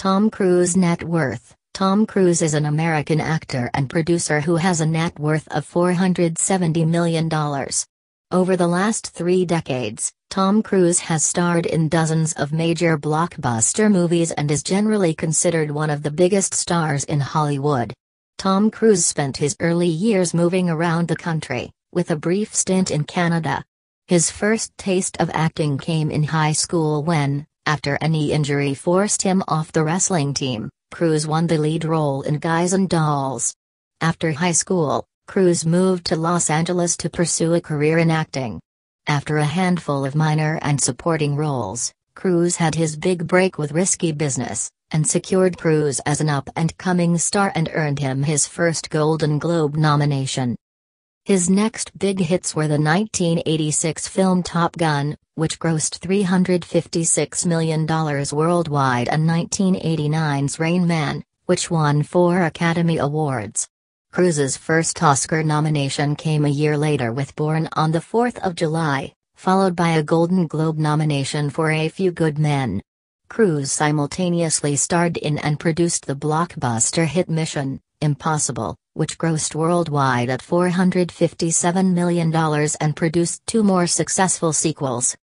Tom Cruise net worth Tom Cruise is an American actor and producer who has a net worth of $470 million. Over the last three decades, Tom Cruise has starred in dozens of major blockbuster movies and is generally considered one of the biggest stars in Hollywood. Tom Cruise spent his early years moving around the country, with a brief stint in Canada. His first taste of acting came in high school when, after a knee injury forced him off the wrestling team, Cruz won the lead role in Guys and Dolls. After high school, Cruz moved to Los Angeles to pursue a career in acting. After a handful of minor and supporting roles, Cruz had his big break with Risky Business, and secured Cruz as an up and coming star and earned him his first Golden Globe nomination. His next big hits were the 1986 film Top Gun, which grossed $356 million worldwide and 1989's Rain Man, which won four Academy Awards. Cruz's first Oscar nomination came a year later with Born on the Fourth of July, followed by a Golden Globe nomination for A Few Good Men. Cruz simultaneously starred in and produced the blockbuster hit Mission Impossible which grossed worldwide at $457 million and produced two more successful sequels.